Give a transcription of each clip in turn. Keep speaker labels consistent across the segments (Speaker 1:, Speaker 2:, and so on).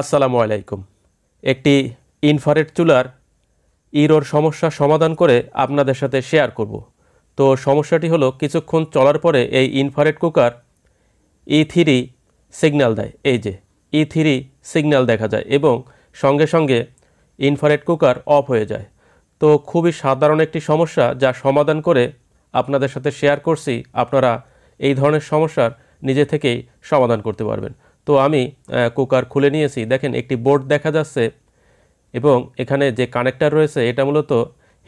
Speaker 1: আসসালামু আলাইকুম একটি ইনফারেট চুলার ইরোর সমস্যা সমাধান করে আপনাদের সাথে শেয়ার করব তো সমস্যাটি হলো কিছুক্ষণ চলার পরে এই infrared cooker E three signal দেয় এই যে ই থ্রি সিগন্যাল দেখা যায় এবং সঙ্গে সঙ্গে ইনফারেট কুকার অফ হয়ে যায় তো খুবই সাধারণ একটি সমস্যা যা সমাধান করে আপনাদের সাথে শেয়ার করছি আপনারা এই ধরনের সমস্যার নিজে থেকেই সমাধান করতে পারবেন তো আমি কুকার খুলে নিয়েছি দেখেন একটি বোর্ড দেখা যাচ্ছে এবং এখানে যে কানেক্টার রয়েছে এটা মূলত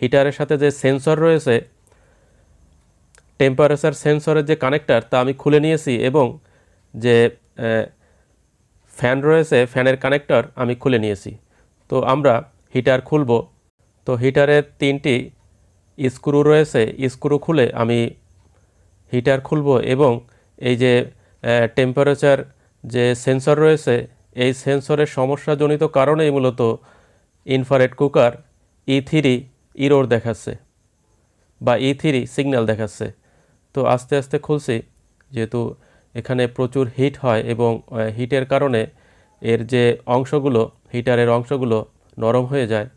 Speaker 1: হিটারের সাথে যে সেন্সর রয়েছে টেম্পারেচার সেন্সরের যে কানেক্টার তা আমি খুলে নিয়েছি এবং যে ফ্যান রয়েছে ফ্যানের কানেক্টর আমি খুলে নিয়েছি তো আমরা হিটার খুলব তো হিটারের তিনটি স্ক্রু রয়েছে স্ক্রু খুলে আমি হিটার খুলব এবং এই যে টেম্পারেচার যে সেন্সর রয়েছে এই সেন্সরের সমস্যাজনিত কারণেই মূলত infrared cooker E three error দেখাচ্ছে বা ই থ্রি সিগন্যাল দেখাচ্ছে তো আস্তে আস্তে খুলছি যেহেতু এখানে প্রচুর হিট হয় এবং হিটের কারণে এর যে অংশগুলো হিটারের অংশগুলো নরম হয়ে যায়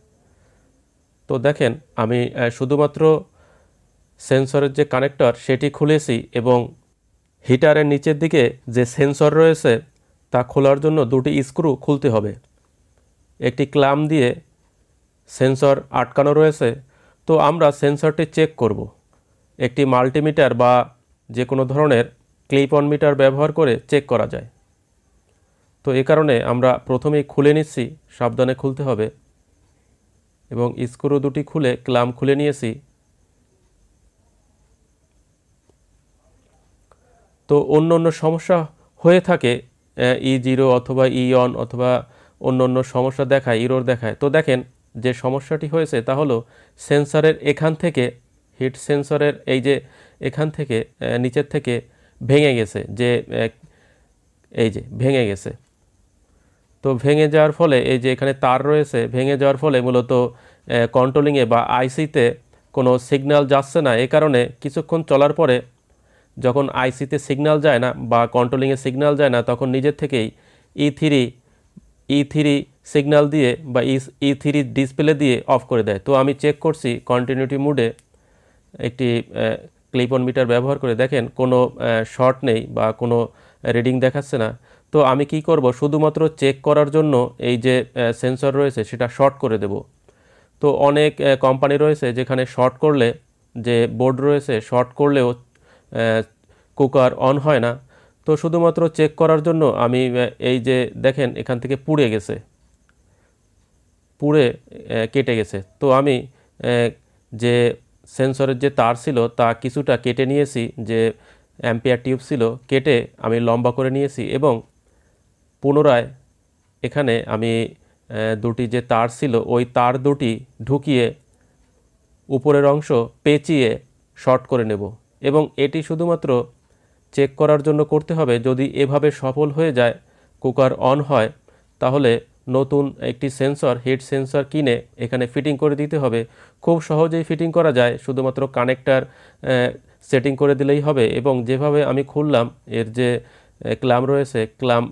Speaker 1: তো দেখেন আমি শুধুমাত্র সেন্সরের যে কানেক্টর সেটি খুলেছি এবং হিটারের নিচের দিকে যে সেন্সর রয়েছে তা খোলার জন্য দুটি স্ক্রু খুলতে হবে একটি ক্লাম দিয়ে সেন্সর আটকানো রয়েছে তো আমরা সেন্সরটি চেক করব একটি মাল্টিমিটার বা যে কোনো ধরনের ক্লিপ অন মিটার ব্যবহার করে চেক করা যায় তো এ কারণে আমরা প্রথমেই খুলে নিচ্ছি সাবধানে খুলতে হবে এবং স্ক্রু দুটি খুলে ক্লাম খুলে নিয়েছি তো অন্য অন্য সমস্যা হয়ে থাকে ই জিরো e অথবা ই e অন অথবা অন্য অন্য সমস্যা দেখায় ইরোর দেখায় তো দেখেন যে সমস্যাটি হয়েছে তা হলো সেন্সরের এখান থেকে হিট সেন্সরের এই যে এখান থেকে নিচের থেকে ভেঙে গেছে যে এই যে ভেঙে গেছে তো ভেঙে যাওয়ার ফলে এই যে এখানে তার রয়েছে ভেঙে যাওয়ার ফলে মূলত কন্ট্রোলিংয়ে বা আইসিতে কোনো সিগন্যাল যাচ্ছে না এ কারণে কিছুক্ষণ চলার পরে যখন আইসিতে সিগন্যাল যায় না বা কন্ট্রোলিংয়ে সিগন্যাল যায় না তখন নিজের থেকেই E three E three signal দিয়ে বা ই e থ্রি ডিসপ্লে দিয়ে অফ করে দেয় তো আমি চেক করছি কন্টিনিউটি মুডে একটি ক্লিপন মিটার ব্যবহার করে দেখেন কোনো শর্ট নেই বা কোনো রিডিং দেখাচ্ছে না তো আমি কি করব শুধুমাত্র চেক করার জন্য এই যে সেন্সর রয়েছে সেটা শর্ট করে দেব তো অনেক কোম্পানি রয়েছে যেখানে শর্ট করলে যে বোর্ড রয়েছে শর্ট করলেও কুকার অন হয় না তো শুধুমাত্র চেক করার জন্য আমি এই যে দেখেন এখান থেকে পুড়ে গেছে পুড়ে কেটে গেছে তো আমি যে সেন্সরের যে তার ছিল তা কিছুটা কেটে নিয়েছি যে অ্যাম্পিয়ার টিউব ছিল কেটে আমি লম্বা করে নিয়েছি এবং পুনরায় এখানে আমি দুটি যে তার ছিল ওই তার দুটি ঢুকিয়ে উপরের অংশ পেঁচিয়ে শর্ট করে নেব এবং এটি শুধুমাত্র চেক করার জন্য করতে হবে যদি এভাবে সফল হয়ে যায় কুকার অন হয় তাহলে নতুন একটি সেন্সর হিট সেন্সর কিনে এখানে ফিটিং করে দিতে হবে খুব সহজেই ফিটিং করা যায় শুধুমাত্র কানেক্টার সেটিং করে দিলেই হবে এবং যেভাবে আমি খুললাম এর যে ক্লাম রয়েছে ক্লাম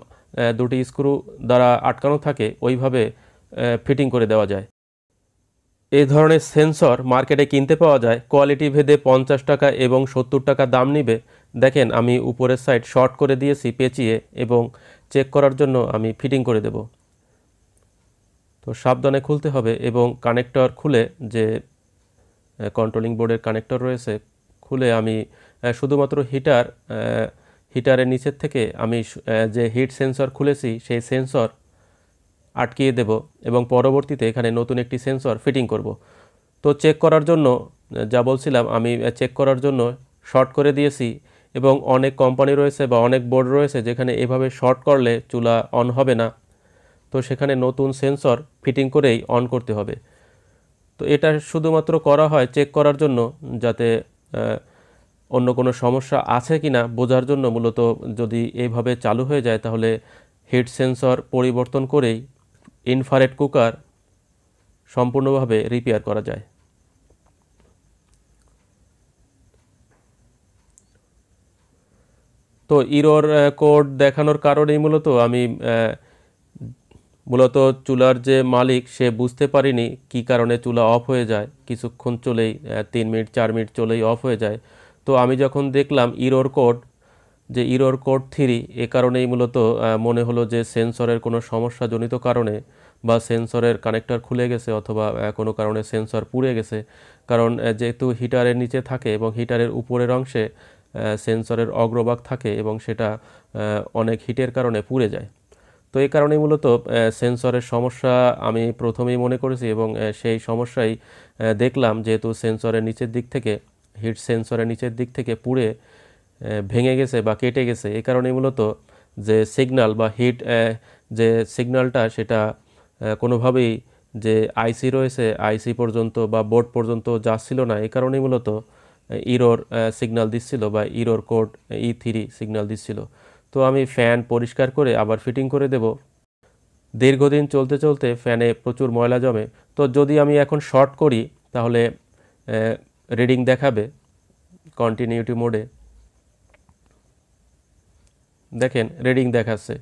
Speaker 1: দুটি স্ক্রু দ্বারা আটকানো থাকে ওইভাবে ফিটিং করে দেওয়া যায় এ ধরনের সেন্সর মার্কেটে কিনতে পাওয়া যায় কোয়ালিটি ভেদে পঞ্চাশ টাকা এবং সত্তর টাকা দাম নিবে দেখেন আমি উপরের সাইড শর্ট করে দিয়েছি পেঁচিয়ে এবং চেক করার জন্য আমি ফিটিং করে দেব তো সাবধানে খুলতে হবে এবং কানেক্টর খুলে যে কন্ট্রোলিং বোর্ডের কানেক্টর রয়েছে খুলে আমি শুধুমাত্র হিটার হিটারের নিচের থেকে আমি যে হিট সেন্সর খুলেছি সেই সেন্সর আটকিয়ে দেব এবং পরবর্তীতে এখানে নতুন একটি সেন্সর ফিটিং করব তো চেক করার জন্য যা বলছিলাম আমি চেক করার জন্য শর্ট করে দিয়েছি এবং অনেক কোম্পানি রয়েছে বা অনেক বোর্ড রয়েছে যেখানে এভাবে শর্ট করলে চুলা অন হবে না তো সেখানে নতুন সেন্সর ফিটিং করেই অন করতে হবে তো এটা শুধুমাত্র করা হয় চেক করার জন্য যাতে অন্য কোনো সমস্যা আছে কি না বোঝার জন্য মূলত যদি এভাবে চালু হয়ে যায় তাহলে হিট সেন্সর পরিবর্তন করেই ইনফারেট কুকার সম্পূর্ণভাবে রিপেয়ার করা যায় তো ইরোর কোড দেখানোর কারণেই মূলত আমি মূলত চুলার যে মালিক সে বুঝতে পারিনি কি কারণে চুলা অফ হয়ে যায় কিছুক্ষণ চলেই তিন মিনিট চার মিনিট চলেই অফ হয়ে যায় তো আমি যখন দেখলাম ইরোর কোড যে ইরোর কোড থ্রি এ কারণেই মূলত মনে হলো যে সেন্সরের কোনো সমস্যাজনিত কারণে বা সেন্সরের কানেক্টর খুলে গেছে অথবা কোনো কারণে সেন্সর পুড়ে গেছে কারণ যেহেতু হিটারের নিচে থাকে এবং হিটারের উপরের অংশে সেন্সরের অগ্রভাগ থাকে এবং সেটা অনেক হিটের কারণে পুড়ে যায় তো এই কারণেই মূলত সেন্সরের সমস্যা আমি প্রথমেই মনে করেছি এবং সেই সমস্যাই দেখলাম যেহেতু সেন্সরের নিচের দিক থেকে হিট সেন্সরের নিচের দিক থেকে পুড়ে ভেঙে গেছে বা কেটে গেছে এ কারণে মূলত যে সিগনাল বা হিট যে সিগনালটা সেটা কোনোভাবেই যে আইসি রয়েছে আইসি পর্যন্ত বা বোর্ড পর্যন্ত যাচ্ছিল না এ কারণেই মূলত ইরোর সিগনাল দিচ্ছিল বা error code E three signal দিচ্ছিল তো আমি ফ্যান পরিষ্কার করে আবার ফিটিং করে দেব দীর্ঘদিন চলতে চলতে ফ্যানে প্রচুর ময়লা জমে তো যদি আমি এখন শর্ট করি তাহলে রিডিং দেখাবে কন্টিনিউটি মোডে দেখেন রেডিং দেখাচ্ছে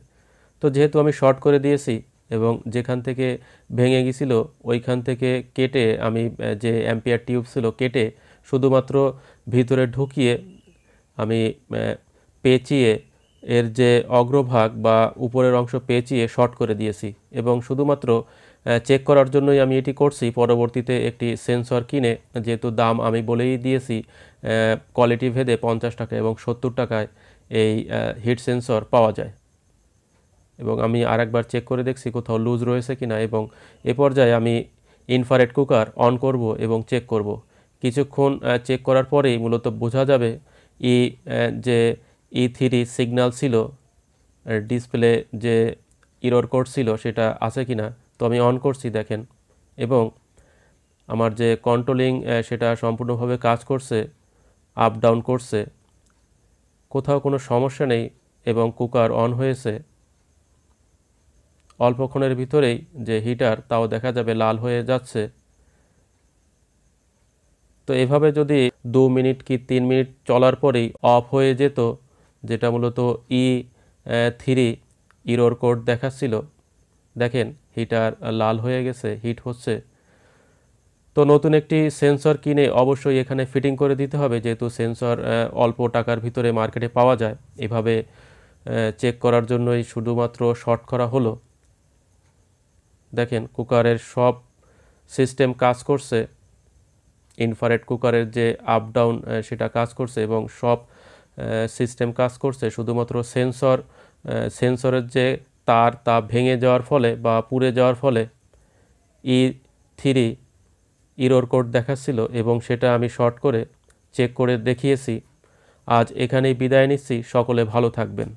Speaker 1: তো যেহেতু আমি শর্ট করে দিয়েছি এবং যেখান থেকে ভেঙে গেছিলো ওইখান থেকে কেটে আমি যে অ্যাম্পিয়ার টিউব ছিল কেটে শুধুমাত্র ভিতরে ঢুকিয়ে আমি পেঁচিয়ে এর যে অগ্রভাগ বা উপরের অংশ পেঁচিয়ে শর্ট করে দিয়েছি এবং শুধুমাত্র চেক করার জন্যই আমি এটি করছি পরবর্তীতে একটি সেন্সর কিনে যেহেতু দাম আমি বলেই দিয়েছি কোয়ালিটি ভেদে পঞ্চাশ টাকা এবং সত্তর টাকায় এই হিট সেন্সর পাওয়া যায় এবং আমি আরেকবার চেক করে দেখছি কোথাও লুজ রয়েছে কি না এবং এ পর্যায়ে আমি ইনফারেট কুকার অন করব এবং চেক করব কিছুক্ষণ চেক করার পরেই মূলত বোঝা যাবে ই e, যে ই থ্রি সিগনাল ছিল ডিসপ্লে যে ইরোর কোড ছিল সেটা আছে কি না তো আমি অন করছি দেখেন এবং আমার যে কন্ট্রোলিং সেটা সম্পূর্ণভাবে কাজ করছে আপ ডাউন করছে কোথাও কোনো সমস্যা নেই এবং কুকার অন হয়েছে অল্পক্ষণের ভিতরেই যে হিটার তাও দেখা যাবে লাল হয়ে যাচ্ছে তো এভাবে যদি দু মিনিট কি তিন মিনিট চলার পরেই অফ হয়ে যেত যেটা মূলত E e, three error code দেখাচ্ছিল দেখেন হিটার লাল হয়ে গেছে হিট হচ্ছে তো নতুন একটি সেন্সর কিনে অবশ্যই এখানে ফিটিং করে দিতে হবে যেহেতু সেন্সর অল্প টাকার ভিতরে মার্কেটে পাওয়া যায় এভাবে চেক করার জন্যই শুধুমাত্র শর্ট করা হলো দেখেন কুকারের সব সিস্টেম কাজ করছে ইনফারেট কুকারের যে আপ ডাউন সেটা কাজ করছে এবং সব সিস্টেম কাজ করছে শুধুমাত্র সেন্সর সেন্সরের যে তার তা ভেঙে যাওয়ার ফলে বা পুড়ে যাওয়ার ফলে ই থ্রি ইরোর কোড দেখাচ্ছিল এবং সেটা আমি শর্ট করে চেক করে দেখিয়েছি আজ এখানেই বিদায় নিচ্ছি সকলে ভালো থাকবেন